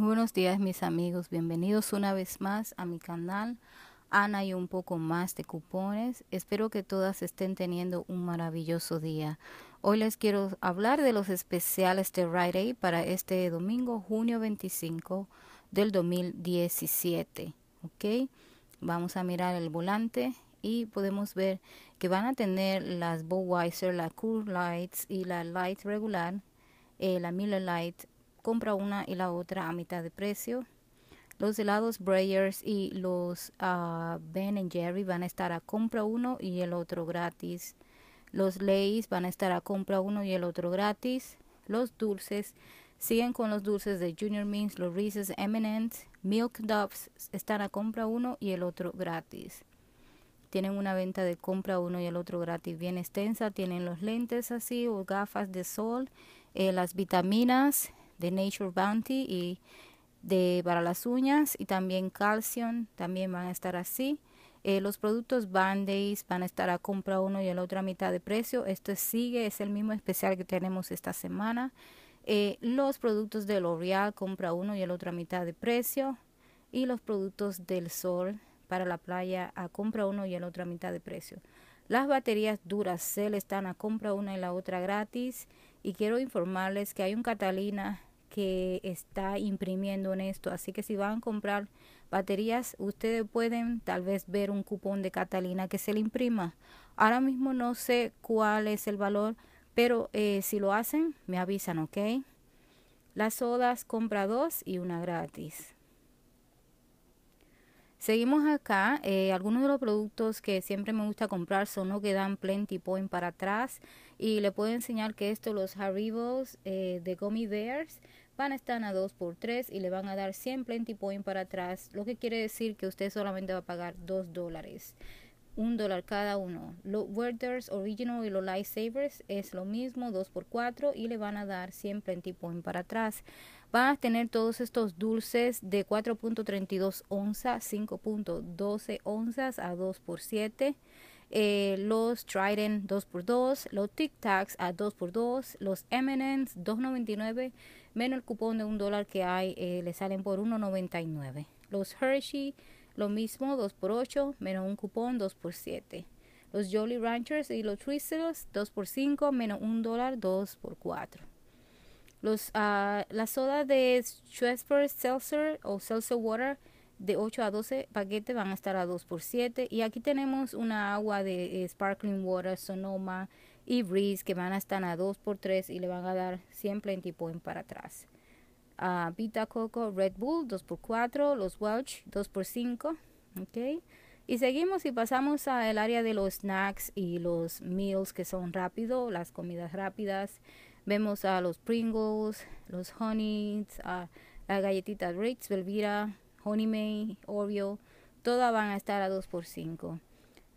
buenos días mis amigos, bienvenidos una vez más a mi canal Ana y un poco más de cupones. Espero que todas estén teniendo un maravilloso día. Hoy les quiero hablar de los especiales de Rite Aid para este domingo, junio 25 del 2017. ¿Ok? Vamos a mirar el volante y podemos ver que van a tener las Bowweiser, la Cool Lights y la Light regular, eh, la Miller Light compra una y la otra a mitad de precio. Los helados Breyers y los ah, ben Ben Jerry van a estar a compra uno y el otro gratis. Los Lays van a estar a compra uno y el otro gratis. Los dulces siguen con los dulces de Junior Means. los Reese's Eminence. Milk Dubs están a compra uno y el otro gratis. Tienen una venta de compra uno y el otro gratis bien extensa. Tienen los lentes así o gafas de sol, eh, las vitaminas, de Nature Bounty y de para las uñas y también Calcium también van a estar así. Eh, los productos band van a estar a compra uno y el otro a mitad de precio. Esto sigue, es el mismo especial que tenemos esta semana. Eh, los productos de L'Oreal compra uno y el otro a mitad de precio. Y los productos del Sol para la playa a compra uno y el otro a mitad de precio. Las baterías duras Duracell están a compra una y la otra gratis. Y quiero informarles que hay un Catalina que está imprimiendo en esto. Así que si van a comprar baterías, ustedes pueden tal vez ver un cupón de Catalina que se le imprima. Ahora mismo no sé cuál es el valor, pero eh, si lo hacen, me avisan, ¿ok? Las sodas compra dos y una gratis. Seguimos acá. Eh, algunos de los productos que siempre me gusta comprar son los que dan Plenty Point para atrás. Y le puedo enseñar que estos los Haribos eh, de Gummy Bears, van a estar a 2 x 3 y le van a dar 100 plenty point para atrás, lo que quiere decir que usted solamente va a pagar 2 dólares. Un dólar cada uno. Los Werther's Original y los Lightsabers es lo mismo, 2 x 4 y le van a dar 100 plenty point para atrás. Van a tener todos estos dulces de 4.32 onzas, 5.12 onzas a 2 x 7. Eh, los Trident 2x2, los Tic Tacs a 2x2, los Eminence 2.99 menos el cupón de un dólar que hay, eh, le salen por 1.99. Los Hershey, lo mismo, 2x8 menos un cupón 2x7. Los Jolly Ranchers y los Twizzlers 2x5 menos un dólar 2x4. Los, ah, la soda de Schweppes Seltzer o Seltzer Water de 8 a 12 paquetes van a estar a 2 por 7 y aquí tenemos una agua de eh, sparkling water sonoma y breeze que van a estar a 2 por 3 y le van a dar siempre en tipo en para atrás uh, Vita Coco Red Bull 2 por 4 los Welch 2 por 5 y seguimos y pasamos al área de los snacks y los meals que son rápido las comidas rápidas vemos a los Pringles los Honeys a la galletitas Ritz Belvira May, Oreo, todas van a estar a 2x5.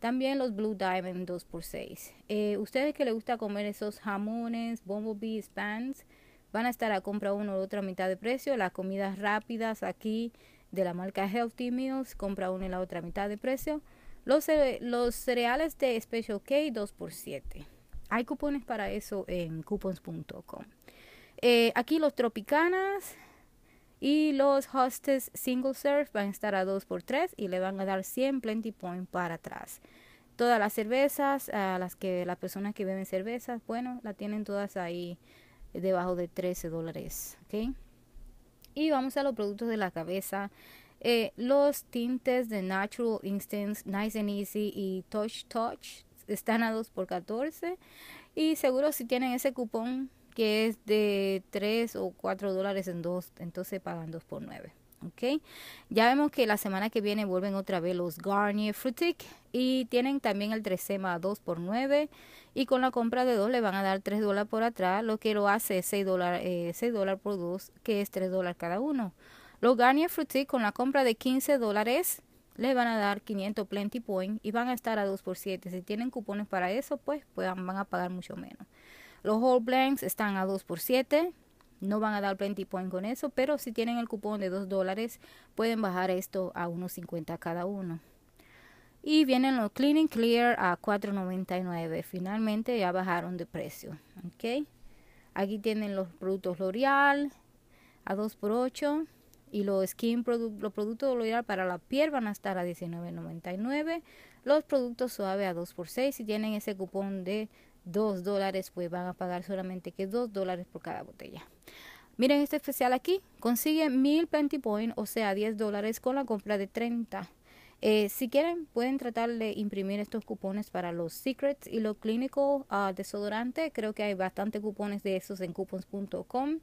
También los Blue Diamond 2x6. Eh, ustedes que les gusta comer esos jamones, bumblebee, spans, van a estar a compra uno o otra mitad de precio. Las comidas rápidas aquí de la marca Healthy Meals, compra uno y la otra mitad de precio. Los, cereales de Special K 2x7. Hay cupones para eso en coupons.com. Eh, aquí los tropicanas, y los hostes Single Serve van a estar a 2x3 y le van a dar 100 Plenty Point para atrás. Todas las cervezas, a las que las personas que beben cervezas, bueno, la tienen todas ahí debajo de 13 dólares. ¿okay? Y vamos a los productos de la cabeza. Eh, los tintes de Natural Instance, Nice and Easy y Touch Touch están a 2 por 14 y seguro si tienen ese cupón que es de 3 o 4 dólares en dos, entonces pagan 2 por 9. ¿ok? Ya vemos que la semana que viene vuelven otra vez los Garnier Frutic y tienen también el 3 a 2 por 9 y con la compra de 2 le van a dar 3 dólares por atrás, lo que lo hace 6 eh, dólares por 2, que es 3 dólares cada uno. Los Garnier Frutic con la compra de 15 dólares le van a dar 500 plenty point y van a estar a 2 por 7. Si tienen cupones para eso, pues, pues van a pagar mucho menos. Los All Blanks están a 2 x 7. No van a dar plenty point con eso, pero si tienen el cupón de 2 dólares, pueden bajar esto a 1.50 cada uno. Y vienen los Clean and Clear a 4.99. Finalmente ya bajaron de precio. Okay. Aquí tienen los productos L'Oreal a 2 por 8 y los skin productos, los productos L'Oreal para la piel van a estar a $19.99. Los productos suaves a 2 x 6 si tienen ese cupón de 2 dólares, pues van a pagar solamente que 2 dólares por cada botella. Miren este especial aquí, consigue mil Plenty Point, o sea 10 dólares con la compra de 30. Eh, si quieren, pueden tratar de imprimir estos cupones para los Secrets y los clínicos uh, ah, desodorante. Creo que hay bastantes cupones de esos en coupons.com.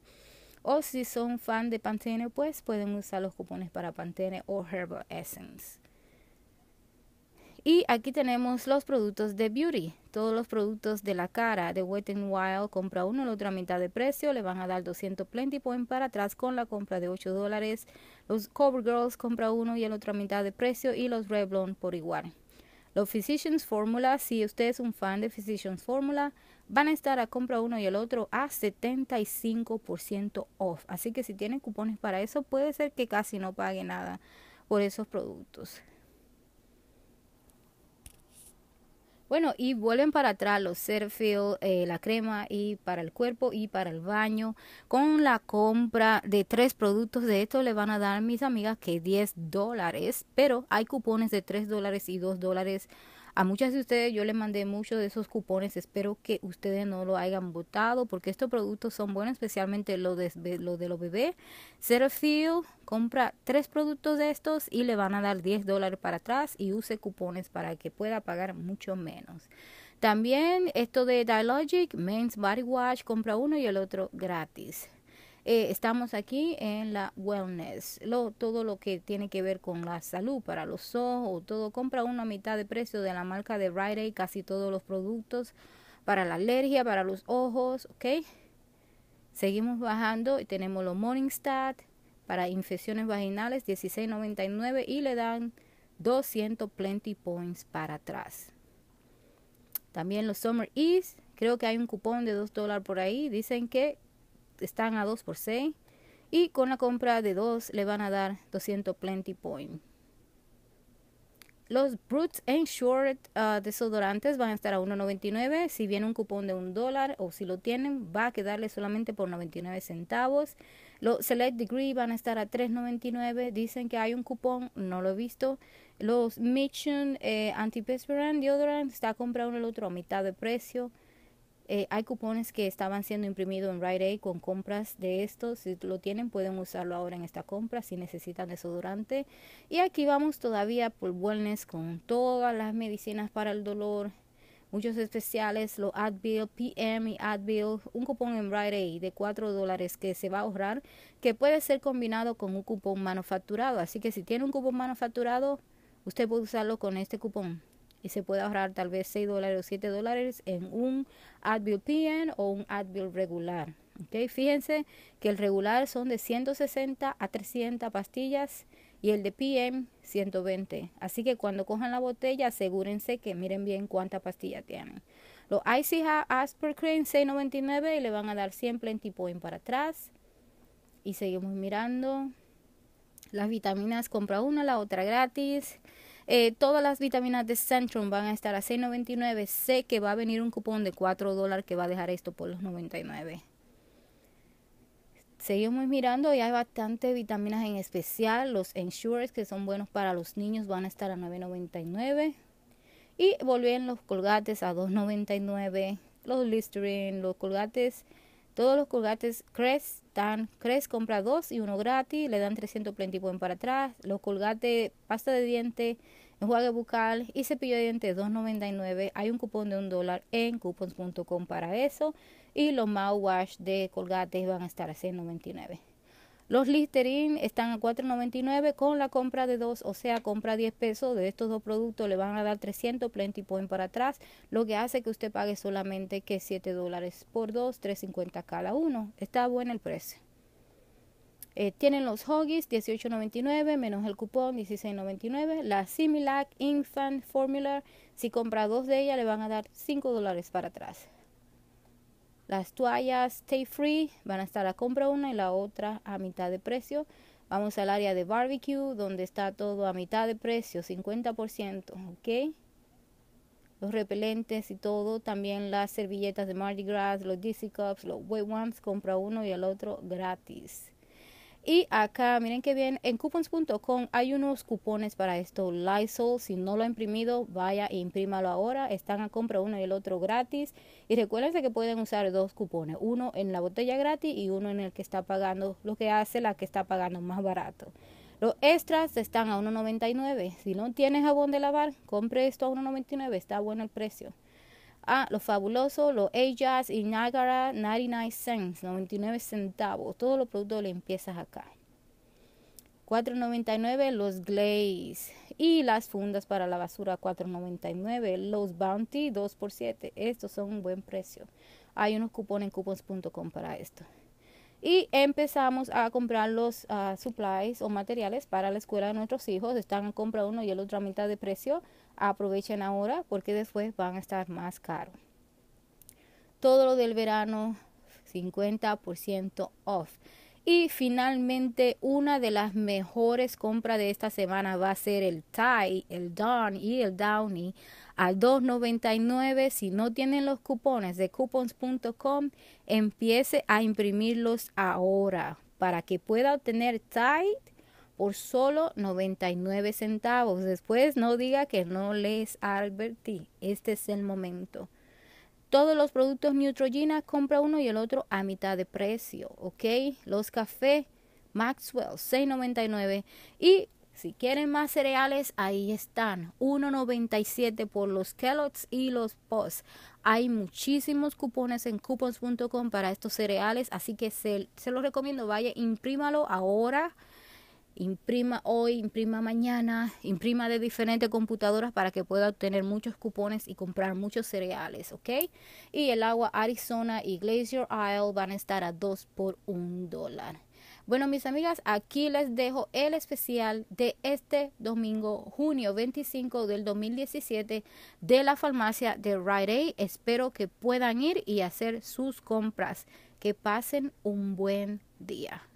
O si son fan de Pantene, pues pueden usar los cupones para Pantene o Herbal Essence. Y aquí tenemos los productos de beauty, todos los productos de la cara de Wet n Wild, compra uno, la otra mitad de precio, le van a dar 200 plenty point para atrás con la compra de 8 dólares. Los Cover Girls compra uno y el otra mitad de precio y los Revlon por igual. Los Physicians Formula, si usted es un fan de Physicians Formula, van a estar a compra uno y el otro a 75% off. Así que si tienen cupones para eso, puede ser que casi no pague nada por esos productos. Bueno, y vuelven para atrás los Serfield, eh, la crema y para el cuerpo y para el baño. Con la compra de tres productos de esto le van a dar mis amigas que 10 dólares, pero hay cupones de 3 dólares y 2 dólares a muchas de ustedes yo les mandé muchos de esos cupones, espero que ustedes no lo hayan votado porque estos productos son buenos, especialmente los de, lo de los bebés. Cetaphil compra tres productos de estos y le van a dar 10 dólares para atrás y use cupones para que pueda pagar mucho menos. También esto de Dialogic, Men's Body Wash, compra uno y el otro gratis. Eh, estamos aquí en la wellness, todo lo que tiene que ver con la salud para los ojos, todo compra una mitad de precio de la marca de Rite Aid, casi todos los productos para la alergia, para los ojos, ¿ok? Seguimos bajando y tenemos los Morningstat para infecciones vaginales 16.99 y le dan 200 plenty points para atrás. También los Summer Ease, creo que hay un cupón de 2 dólares por ahí. Dicen que están a 2 por 6 y con la compra de 2 le van a dar 200 plenty point. Los Brutes and Short ah, desodorantes van a estar a 1.99. Si viene un cupón de un dólar o si lo tienen, va a quedarle solamente por 99 centavos. Los Select Degree van a estar a 3.99. Dicen que hay un cupón, no lo he visto. Los Mission anti eh, Antiperspirant Deodorant está comprando el otro a mitad de precio. Eh, hay cupones que estaban siendo imprimidos en Rite Aid con compras de estos. Si lo tienen, pueden usarlo ahora en esta compra si necesitan desodorante. Y aquí vamos todavía por wellness con todas las medicinas para el dolor. Muchos especiales, los Advil, PM y Advil, un cupón en Rite Aid de 4 dólares que se va a ahorrar, que puede ser combinado con un cupón manufacturado. Así que si tiene un cupón manufacturado, usted puede usarlo con este cupón y se puede ahorrar tal vez 6 dólares o 7 dólares en un Advil PM o un Advil regular. ¿okay? Fíjense que el regular son de 160 a 300 pastillas y el de PM 120. Así que cuando cojan la botella asegúrense que miren bien cuántas pastillas tienen. Los Icy Cream 6.99 y le van a dar 100 tipo en para atrás. Y seguimos mirando. Las vitaminas compra una, la otra gratis. Eh, todas las vitaminas de Centrum van a estar a 6.99. Sé que va a venir un cupón de 4 dólares que va a dejar esto por los 99. Seguimos mirando y hay bastantes vitaminas en especial. Los Ensures que son buenos para los niños van a estar a 9.99. Y volvían los colgates a 2.99. Los Listerine, los colgates, todos los colgates Crest están, Cres compra dos y uno gratis, le dan 320 buen para atrás, los colgates, pasta de dientes, enjuague bucal y cepillo de dientes 2.99. Hay un cupón de un dólar en coupons.com para eso y los mouthwash de colgates van a estar a 6.99. Los Listerine están a 4.99 con la compra de dos, o sea, compra 10 pesos de estos dos productos, le van a dar 300 plenty point para atrás, lo que hace que usted pague solamente que 7 dólares por dos, 3.50 cada uno. Está bueno el precio. Eh, tienen los Hoggies 18.99 menos el cupón 16.99. La Similac Infant Formula, si compra dos de ellas, le van a dar 5 dólares para atrás. Las toallas Stay Free van a estar a compra una y la otra a mitad de precio. Vamos al área de barbecue donde está todo a mitad de precio, 50%, ¿ok? Los repelentes y todo, también las servilletas de Mardi Gras, los DC Cups, los Wet Ones, compra uno y el otro gratis. Y acá, miren qué bien, en coupons.com hay unos cupones para esto. Lysol, si no lo ha imprimido, vaya e imprímalo ahora. Están a compra uno y el otro gratis. Y recuérdense que pueden usar dos cupones, uno en la botella gratis y uno en el que está pagando, lo que hace la que está pagando más barato. Los extras están a 1.99. Si no tienes jabón de lavar, compre esto a 1.99, está bueno el precio. Ah, lo fabuloso, los Ajax y Niagara, 99 cents, 99 centavos. Todos los productos le empiezas acá. 4.99 los glaze y las fundas para la basura 4.99 los bounty 2 por 7 estos son un buen precio hay unos cupones en cupons.com para esto y empezamos a comprar los ah, supplies o materiales para la escuela de nuestros hijos están en compra uno y el otro a mitad de precio aprovechen ahora porque después van a estar más caros. Todo lo del verano, 50% off. Y finalmente, una de las mejores compras de esta semana va a ser el tie, el dawn y el Downy al 2.99. Si no tienen los cupones de coupons.com, empiece a imprimirlos ahora para que pueda obtener tie por solo 99 centavos. Después no diga que no les advertí. Este es el momento. Todos los productos Neutrogena compra uno y el otro a mitad de precio, ¿ok? Los café Maxwell 6.99 y si quieren más cereales, ahí están. 1.97 por los Kellogg's y los Post. Hay muchísimos cupones en coupons.com para estos cereales, así que se, se los recomiendo. Vaya, imprímalo ahora imprima hoy, imprima mañana, imprima de diferentes computadoras para que pueda obtener muchos cupones y comprar muchos cereales, ¿ok? Y el agua Arizona y Glacier Isle van a estar a 2 por 1 dólar. Bueno, mis amigas, aquí les dejo el especial de este domingo, junio 25 del 2017, de la farmacia de Rite Aid. Espero que puedan ir y hacer sus compras. Que pasen un buen día.